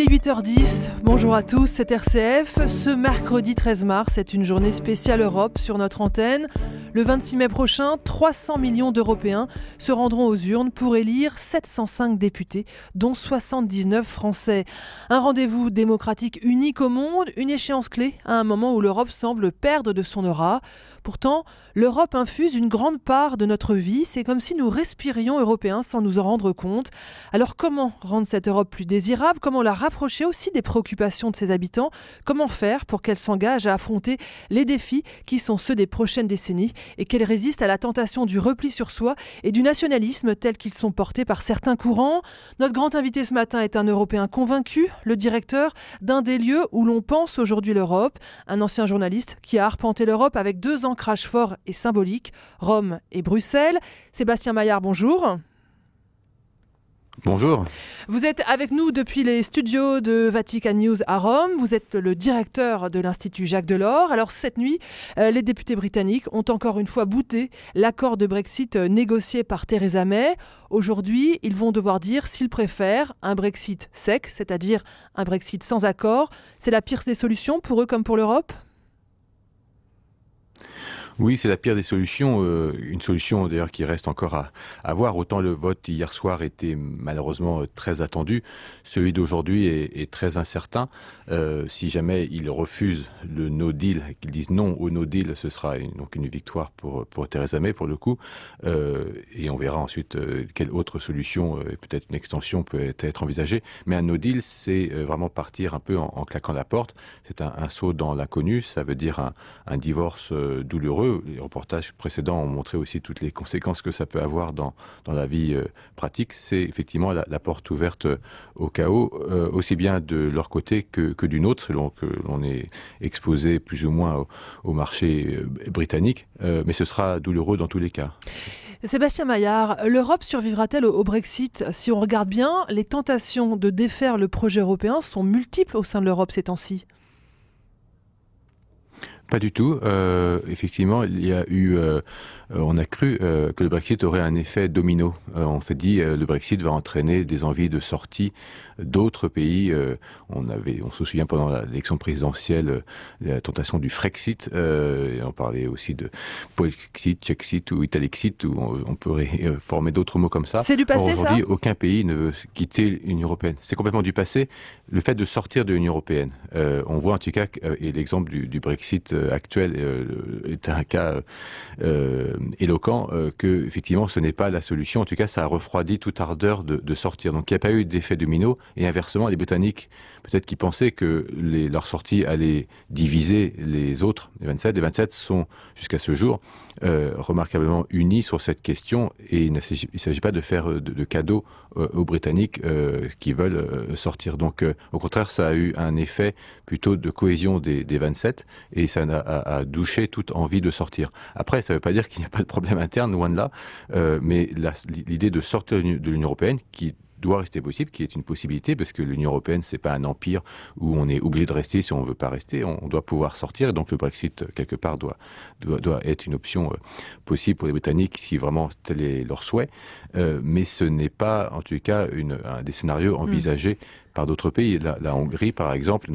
Il est 8h10, bonjour à tous, c'est RCF. Ce mercredi 13 mars, c'est une journée spéciale Europe sur notre antenne. Le 26 mai prochain, 300 millions d'Européens se rendront aux urnes pour élire 705 députés, dont 79 Français. Un rendez-vous démocratique unique au monde, une échéance clé à un moment où l'Europe semble perdre de son aura. Pourtant, l'Europe infuse une grande part de notre vie, c'est comme si nous respirions européens sans nous en rendre compte. Alors comment rendre cette Europe plus désirable Comment la rapprocher aussi des préoccupations de ses habitants Comment faire pour qu'elle s'engage à affronter les défis qui sont ceux des prochaines décennies et qu'elle résiste à la tentation du repli sur soi et du nationalisme tels qu'ils sont portés par certains courants Notre grand invité ce matin est un Européen convaincu, le directeur d'un des lieux où l'on pense aujourd'hui l'Europe, un ancien journaliste qui a arpenté l'Europe avec deux Crash fort et symbolique, Rome et Bruxelles. Sébastien Maillard, bonjour. Bonjour. Vous êtes avec nous depuis les studios de Vatican News à Rome. Vous êtes le directeur de l'Institut Jacques Delors. Alors cette nuit, euh, les députés britanniques ont encore une fois bouté l'accord de Brexit euh, négocié par Theresa May. Aujourd'hui, ils vont devoir dire s'ils préfèrent un Brexit sec, c'est-à-dire un Brexit sans accord. C'est la pire des solutions pour eux comme pour l'Europe oui, c'est la pire des solutions, euh, une solution d'ailleurs qui reste encore à, voir. Autant le vote hier soir était malheureusement euh, très attendu, celui d'aujourd'hui est, très incertain. Euh, si jamais ils refusent le no deal, qu'ils disent non au no deal, ce sera une, donc une victoire pour, Theresa May pour le coup. et on verra ensuite quelle autre solution, peut-être une extension peut être envisagée. Mais un no deal, c'est vraiment partir un peu en, claquant la porte. C'est un, saut dans l'inconnu, ça veut dire un divorce douloureux les reportages précédents ont montré aussi toutes les conséquences que ça peut avoir dans, dans la vie euh, pratique. C'est effectivement la, porte ouverte euh, au chaos, euh, aussi bien de leur côté que, que d'une autre, selon que l'on est exposé plus ou moins au, au marché britannique. mais ce sera douloureux dans tous les cas. Sébastien Maillard, l'Europe survivra-t-elle au, Brexit Si on regarde bien, les tentations de défaire le projet européen sont multiples au sein de l'Europe ces temps-ci. Pas du tout. Euh, effectivement, il y a eu euh, euh, on a cru euh, que le Brexit aurait un effet domino. Euh, on s'est dit le Brexit va entraîner des envies de sortie d'autres pays. on avait, on se souvient pendant l'élection présidentielle la tentation du Frexit. on parlait aussi de Polexit, Chexit ou Italexit, où on, pourrait former d'autres mots comme ça. C'est du passé, aujourd'hui, aucun pays ne veut quitter l'Union européenne. C'est complètement du passé. Le fait de sortir de l'Union européenne, on voit en tout cas et l'exemple du, du Brexit actuel est un cas euh, éloquent euh, que effectivement ce n'est pas la solution. En tout cas, ça a refroidi toute ardeur de, sortir. Donc il n'y a pas eu d'effet domino. Et inversement, les Britanniques, peut-être qui pensaient que leur sortie allait diviser les autres, les 27, les 27 sont jusqu'à ce jour euh, remarquablement unis sur cette question. Et il ne s'agit pas de faire de, cadeaux aux Britanniques qui veulent sortir. Donc au contraire, ça a eu un effet plutôt de cohésion des, 27 et ça a, douché toute envie de sortir. Après, ça ne veut pas dire qu'il pas de problème interne, loin de là. Euh, mais l'idée de sortir de l'Union européenne, qui doit rester possible, qui est une possibilité, parce que l'Union européenne, c'est pas un empire où on est obligé de rester si on veut pas rester. On doit pouvoir sortir, et donc le Brexit quelque part doit doit, être une option euh, possible pour les Britanniques si vraiment tel est leur souhait. Euh, mais ce n'est pas, en tout cas, un des scénarios hmm. envisagés. par d'autres pays. La, Hongrie, par exemple,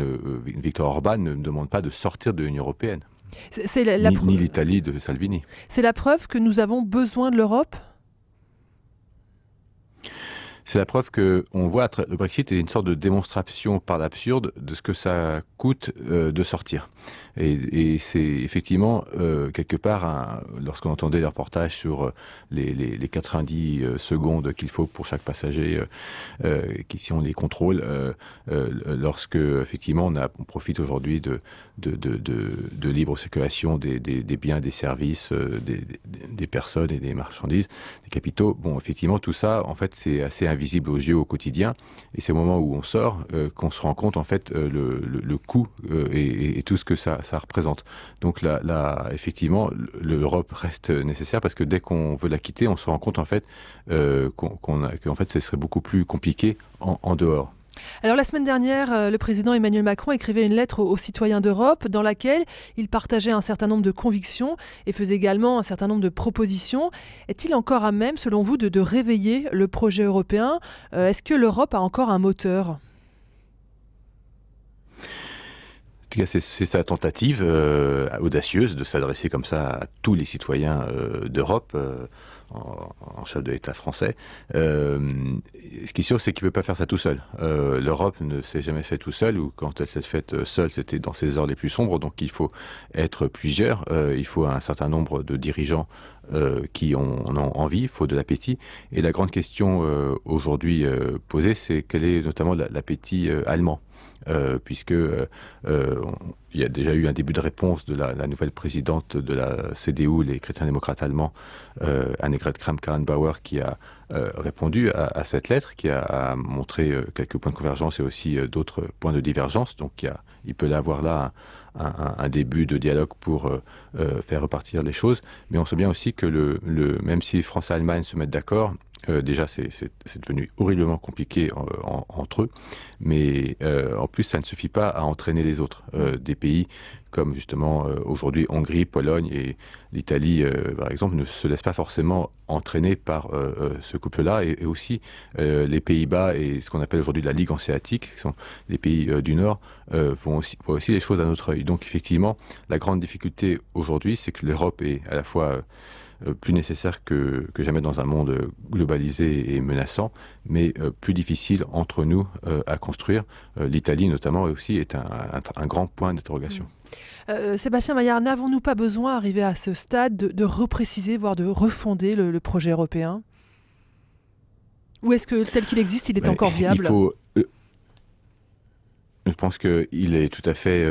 Victor Orban ne demande pas de sortir de l'Union européenne. C'est la, ni, l'Italie de Salvini. C'est la preuve que nous avons besoin de l'Europe c'est la preuve que on voit le Brexit est une sorte de démonstration par l'absurde de ce que ça coûte euh, de sortir. Et, c'est effectivement euh, quelque part, lorsqu'on entendait les reportage sur euh, les, 90 secondes qu'il faut pour chaque passager, qui si on les contrôle, lorsque effectivement on, a, on profite aujourd'hui de, de, libre circulation des, biens, des services, euh, des, personnes et des marchandises, des capitaux. Bon, effectivement, tout ça, en fait, c'est assez invisible aux yeux au quotidien. Et c'est au moment où on sort euh, qu'on se rend compte, en fait, euh, le, coût et, tout ce que ça, ça représente. Donc là, effectivement, l'Europe reste nécessaire parce que dès qu'on veut la quitter, on se rend compte, en fait, qu'on en fait, ce serait beaucoup plus compliqué en dehors. Alors la semaine dernière, euh, le président Emmanuel Macron écrivait une lettre aux citoyens d'Europe dans laquelle il partageait un certain nombre de convictions et faisait également un certain nombre de propositions. Est-il encore à même, selon vous, de, de réveiller le projet européen euh, Est-ce que l'Europe a encore un moteur tout cas, c'est sa tentative euh, audacieuse de s'adresser comme ça à tous les citoyens euh, d'Europe, euh, en, chef de l'État français. ce qui est sûr, c'est qu'il ne peut pas faire ça tout seul. L'Europe ne s'est jamais faite tout seul, ou quand elle s'est faite seule, c'était dans ses heures les plus sombres. Donc il faut être plusieurs, il faut un certain nombre de dirigeants qui ont, en ont envie, il faut de l'appétit. Et la grande question aujourd'hui posée, c'est quel est notamment l'appétit allemand euh, puisque euh, euh, il y a déjà eu un début de réponse de la, nouvelle présidente de la CDU, les chrétiens-démocrates allemands, Annegret Kramp-Karrenbauer, qui a répondu à, cette lettre, qui a, montré quelques points de convergence et aussi d'autres points de divergence. Donc il, peut y avoir là un, début de dialogue pour faire repartir les choses. Mais on sait bien aussi que le, même si France et Allemagne se mettent d'accord, euh, déjà, c'est devenu horriblement compliqué euh, entre eux, mais euh, en plus, ça ne suffit pas à entraîner les autres. des pays comme justement aujourd'hui Hongrie, Pologne et l'Italie, par exemple, ne se laissent pas forcément entraîner par ce couple-là, et, aussi les Pays-Bas et ce qu'on appelle aujourd'hui la Ligue hanséatique, qui sont les pays du Nord, font aussi, voient aussi les choses à notre œil. Donc, effectivement, la grande difficulté aujourd'hui, c'est que l'Europe est à la fois euh, plus nécessaire que, jamais dans un monde globalisé et menaçant, mais euh, plus difficile entre nous euh, à construire. L'Italie notamment aussi est un, un, grand point d'interrogation. Mmh. Sébastien Maillard, n'avons-nous pas besoin, arrivé à ce stade, de, repréciser, voire de refonder le, projet européen Ou est-ce que tel qu'il existe, il est encore viable il faut, Je pense qu'il est tout à fait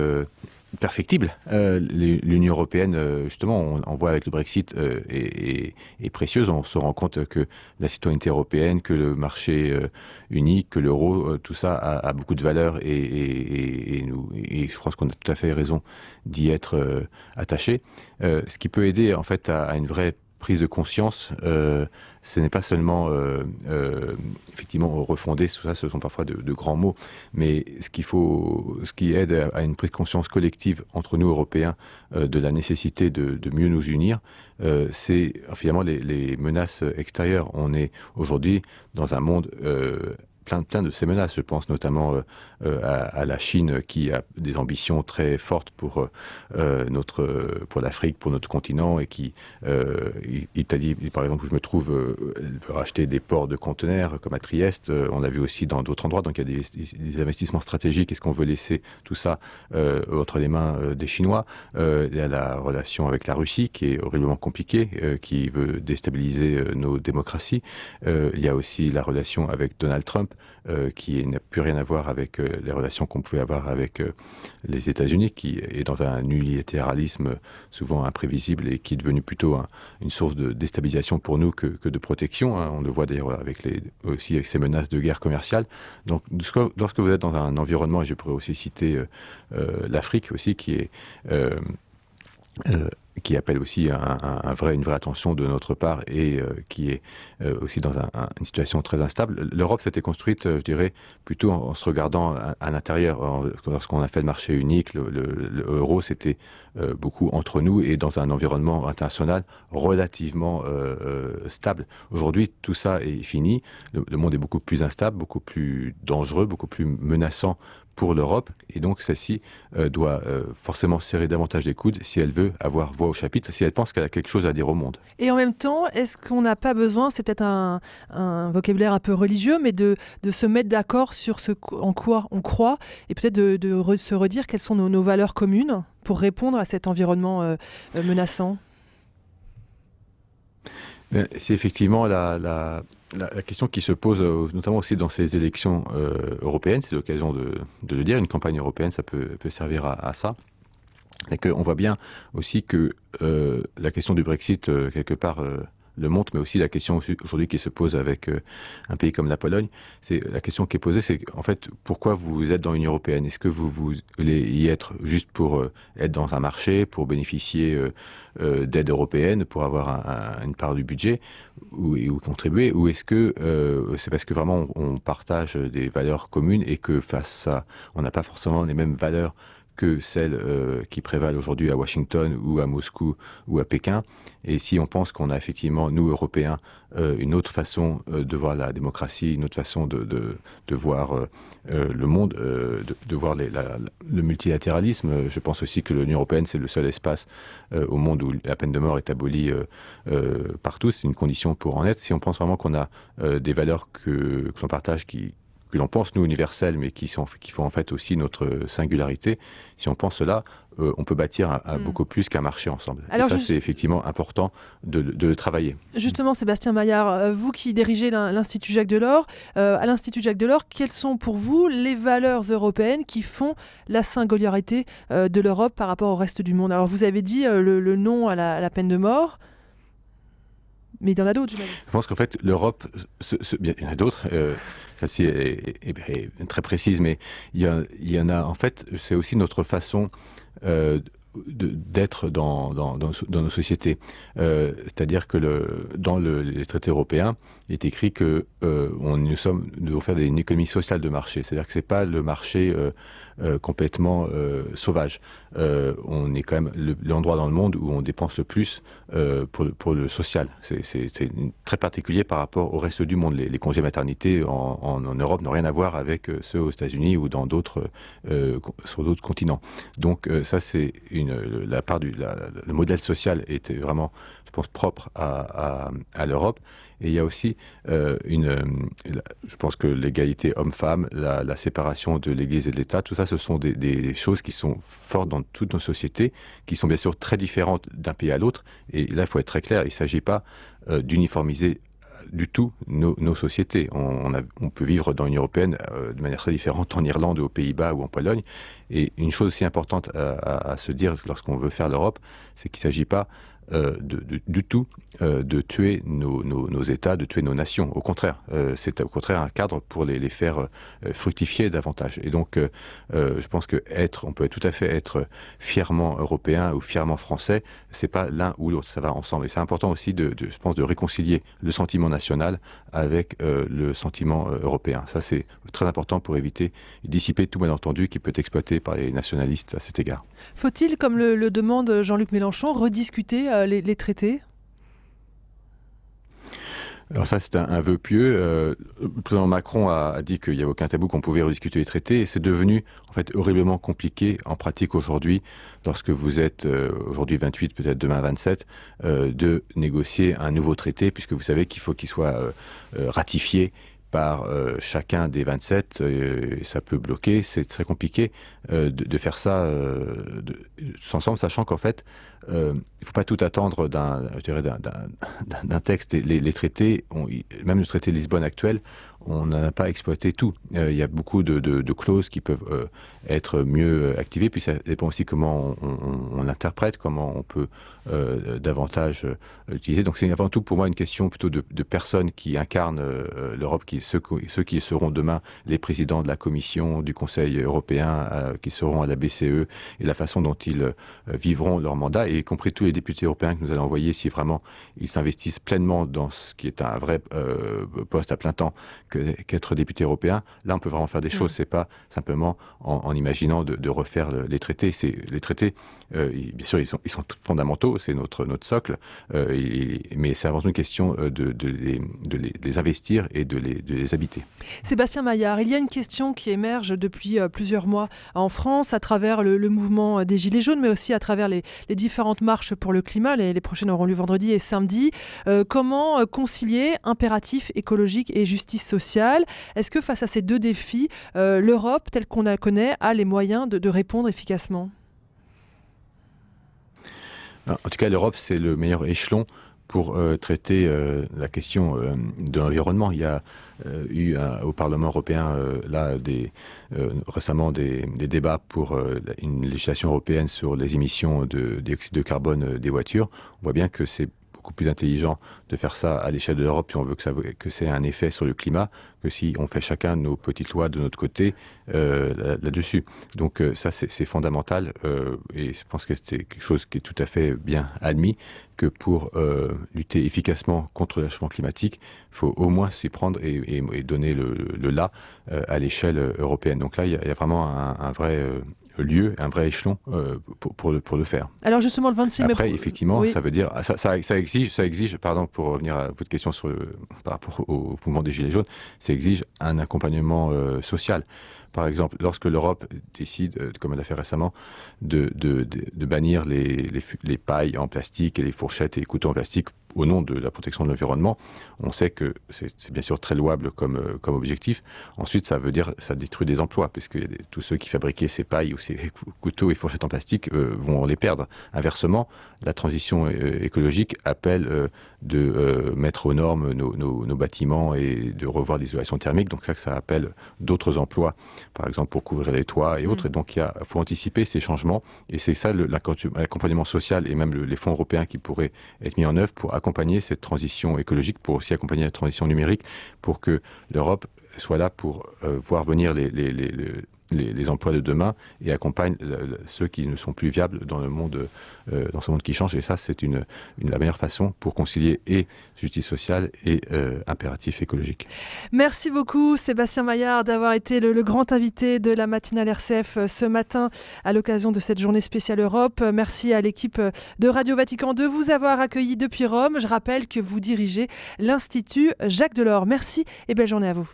perfectible. Euh, L'Union européenne, euh, justement, on, voit avec le Brexit, euh, est, précieuse. On se rend compte que la citoyenneté européenne, que le marché unique, que l'euro, tout ça a, beaucoup de valeur et, nous, je pense qu'on a tout à fait raison d'y être attaché. ce qui peut aider en fait à une vraie prise de conscience, euh, ce n'est pas seulement euh, euh, effectivement refonder, ça, ce sont parfois de, grands mots, mais ce qu'il faut, ce qui aide à, une prise de conscience collective entre nous Européens de la nécessité de, mieux nous unir, c'est finalement les, les, menaces extérieures. On est aujourd'hui dans un monde plein, plein de ces menaces. Je pense notamment euh, euh, à, à, la Chine qui a des ambitions très fortes pour, euh, notre, pour l'Afrique, pour notre continent, et qui, euh, Italie, par exemple, où je me trouve, veut racheter des ports de conteneurs comme à Trieste. On l'a vu aussi dans d'autres endroits. Donc il y a des, des investissements stratégiques. Est-ce qu'on veut laisser tout ça entre les mains des Chinois Il y a la relation avec la Russie qui est horriblement compliquée, qui veut déstabiliser nos démocraties. il y a aussi la relation avec Donald Trump euh, qui n'a plus rien à voir avec euh, les relations qu'on pouvait avoir avec euh, les États-Unis, qui est dans un unilatéralisme souvent imprévisible et qui est devenu plutôt une source de déstabilisation pour nous que, de protection. Hein. On le voit d'ailleurs avec les, aussi avec ces menaces de guerre commerciale. Donc, lorsque vous êtes dans un environnement, et je pourrais aussi citer l'Afrique aussi, qui est qui appelle aussi un, vrai, une vraie attention de notre part et euh, qui est euh, aussi dans une situation très instable. L'Europe s'était construite, euh, je dirais, plutôt en, se regardant à, l'intérieur. Lorsqu'on a fait le marché unique, l'euro, le, c'était beaucoup entre nous et dans un environnement international relativement stable. Aujourd'hui, tout ça est fini. Le, le monde est beaucoup plus instable, beaucoup plus dangereux, beaucoup plus menaçant pour l'Europe. Et donc, celle-ci doit forcément serrer davantage les coudes si elle veut avoir au chapitre si elle pense qu'elle a quelque chose à dire au monde. Et en même temps, est-ce qu'on n'a pas besoin, c'est peut-être un, vocabulaire un peu religieux, mais de, se mettre d'accord sur ce en quoi on croit et peut-être de, se redire quelles sont nos, valeurs communes pour répondre à cet environnement euh, euh, menaçant ben, C'est effectivement la, question qui se pose, euh, notamment aussi dans ces élections européennes, c'est l'occasion de, le dire, une campagne européenne, ça peut, servir à, à ça et qu'on voit bien aussi que euh, la question du Brexit, euh, quelque part, euh, le montre, mais aussi la question aujourd'hui qui se pose avec un pays comme la Pologne, c'est la question qui est posée, c'est en fait pourquoi vous êtes dans l'Union européenne Est-ce que vous voulez y être juste pour être dans un marché, pour bénéficier d'aide européenne, pour avoir une part du budget ou, contribuer Ou est-ce que c'est parce que vraiment on, on partage des valeurs communes et que face à, on n'a pas forcément les mêmes valeurs que celles euh, qui prévalent aujourd'hui à Washington ou à Moscou ou à Pékin. Et si on pense qu'on a effectivement, nous, Européens, euh, une autre façon euh, de voir la démocratie, une autre façon de, voir le monde, de, voir le multilatéralisme, je pense aussi que l'Union européenne, c'est le seul espace au monde où la peine de mort est abolie partout. C'est une condition pour en être. Si on pense vraiment qu'on a des valeurs que, que l'on partage qui, que l'on pense, nous, universel, mais qui, sont, qui font en fait aussi notre singularité, si on pense cela, euh, on peut bâtir hmm. beaucoup plus qu'un marché ensemble. Et ça, c'est effectivement important de, de, travailler. Justement, Sébastien Maillard, euh, vous qui dirigez l'Institut Jacques Delors, euh, à l'Institut Jacques Delors, quelles sont pour vous les valeurs européennes qui font la singularité de l'Europe par rapport au reste du monde Alors, vous avez dit le, nom non à la peine de mort. Mais il y en a d'autres, Je pense qu'en fait, l'Europe, il y en a d'autres, euh, ça c'est est, très précise, mais il y, en a, en fait, c'est aussi notre façon euh, d'être dans, dans, nos sociétés. Euh, c'est-à-dire que le, dans le, les traités européens, il est écrit que on, nous, sommes, nous devons faire une économie sociale de marché. C'est-à-dire que ce n'est pas le marché euh, complètement euh, sauvage. Euh, on est quand même l'endroit dans le monde où on dépense le plus pour, le social. C'est très particulier par rapport au reste du monde. Les, congés maternité en, Europe n'ont rien à voir avec ceux aux États-Unis ou dans d'autres sur d'autres continents. Donc ça, c'est une la part du le modèle social était vraiment, je pense, propre à, à l'Europe. Et il y a aussi euh, une, euh, je pense que l'égalité homme-femme, la, séparation de l'Église et de l'État, tout ça, ce sont des, choses qui sont fortes dans toutes nos sociétés, qui sont bien sûr très différentes d'un pays à l'autre. Et là, il faut être très clair, il ne s'agit pas euh, d'uniformiser du tout nos, sociétés. On, peut vivre dans l'Union européenne de manière très différente en Irlande, aux Pays-Bas ou en Pologne. Et une chose aussi importante à, à se dire lorsqu'on veut faire l'Europe, c'est qu'il ne s'agit pas euh, de, du tout euh, de tuer nos, États, de tuer nos nations. Au contraire, euh, c'est au contraire un cadre pour les, faire fructifier davantage. Et donc, je pense que être, on peut tout à fait être fièrement européen ou fièrement français. C'est pas l'un ou l'autre, ça va ensemble. Et c'est important aussi, de, je pense, de réconcilier le sentiment national avec le sentiment européen. Ça, c'est très important pour éviter dissiper tout malentendu qui peut être exploité par les nationalistes à cet égard. Faut-il, comme le, le demande Jean-Luc Mélenchon, rediscuter euh, les, traités alors ça, c'est un, vœu pieux. Euh, le président Macron a, dit qu'il n'y avait aucun tabou, qu'on pouvait rediscuter les traités. Et c'est devenu, en fait, horriblement compliqué en pratique aujourd'hui, lorsque vous êtes euh, aujourd'hui 28, peut-être demain 27, de négocier un nouveau traité, puisque vous savez qu'il faut qu'il soit ratifié par euh, chacun des 27, euh, ça peut bloquer, c'est très compliqué euh, de, faire ça de, ensemble, sachant qu'en fait, il ne faut pas tout attendre d'un, d'un, texte. Les, les traités, même le traité de Lisbonne actuel, on n'en a pas exploité tout. Euh, il y a beaucoup de, clauses qui peuvent euh, être mieux euh, activées, puis ça dépend aussi comment on, l'interprète, comment on peut davantage l'utiliser. Donc c'est avant tout pour moi une question plutôt de, personnes qui incarnent l'Europe, qui ceux, qui seront demain les présidents de la Commission, du Conseil européen, qui seront à la BCE, et la façon dont ils vivront leur mandat, et y compris tous les députés européens que nous allons envoyer, si vraiment ils s'investissent pleinement dans ce qui est un vrai poste à plein temps qu'être député européen. Là, on peut vraiment faire des choses. Mm. C'est pas simplement en, imaginant de, refaire les traités. C'est les traités, euh, bien sûr, ils sont, ils sont fondamentaux. C'est notre notre socle. Euh, mais c'est avant tout une question euh, de, les, investir et de les, habiter. Sébastien Maillard, il y a une question qui émerge depuis plusieurs mois en France à travers le, mouvement des Gilets jaunes, mais aussi à travers les, différentes marches pour le climat. Les, prochaines auront lieu vendredi et samedi. comment concilier impératif écologique et justice sociale est-ce que face à ces deux défis, euh, l'Europe, telle qu'on la connaît, a les moyens de, répondre efficacement ben, en tout cas, l'Europe, c'est le meilleur échelon pour euh, traiter euh, la question de l'environnement. Il y a eu au Parlement européen là des, récemment des, des, débats pour une législation européenne sur les émissions de dioxyde de carbone des voitures. On voit bien que c'est beaucoup plus intelligent de faire ça à l'échelle de l'Europe si on veut que ça que c'est un effet sur le climat que si on fait chacun nos petites lois de notre côté euh, là-dessus. Donc euh, ça c'est fondamental euh, et je pense que c'est quelque chose qui est tout à fait bien admis que pour lutter efficacement contre le changement climatique, il faut au moins s'y prendre et, donner le, là à l'échelle européenne. Donc là il y, a, vraiment un vrai lieu, un vrai échelon euh, pour, pour, le faire. Alors justement, le 26 mai... Après, effectivement, ça veut dire... Ça, ça, exige, ça exige, pardon, pour revenir à votre question sur le, par rapport au mouvement des Gilets jaunes, ça exige un accompagnement euh, social. Par exemple, lorsque l'Europe décide, euh, comme elle l'a fait récemment, de, bannir les, pailles en plastique et les fourchettes et couteaux en plastique au nom de la protection de l'environnement, on sait que c'est bien sûr très louable comme, euh, comme objectif. Ensuite, ça veut dire ça détruit des emplois, puisque tous ceux qui fabriquaient ces pailles ou ces couteaux et fourchettes en plastique euh, vont les perdre. Inversement, la transition écologique appelle de euh, mettre aux normes nos, bâtiments et de revoir l'isolation thermique. Donc ça, ça appelle d'autres emplois, par exemple pour couvrir les toits et autres. Mm. donc il faut anticiper ces changements. Et c'est ça l'accompagnement social et même les fonds européens qui pourraient être mis en œuvre pour accompagner cette transition écologique, pour aussi accompagner la transition numérique, pour que l'Europe soit là pour euh, voir venir les les, emplois de demain et accompagne ceux qui ne sont plus viables dans le monde, euh, dans ce monde qui change. Et ça, c'est une, la meilleure façon pour concilier et justice sociale et euh, impératif écologique. Merci beaucoup, Sébastien Maillard, d'avoir été le, le, grand invité de la matinale RCF euh, ce matin à l'occasion de cette journée spéciale Europe. Merci à l'équipe de Radio Vatican de vous avoir accueilli depuis Rome. Je rappelle que vous dirigez l'Institut Jacques Delors. Merci et belle journée à vous.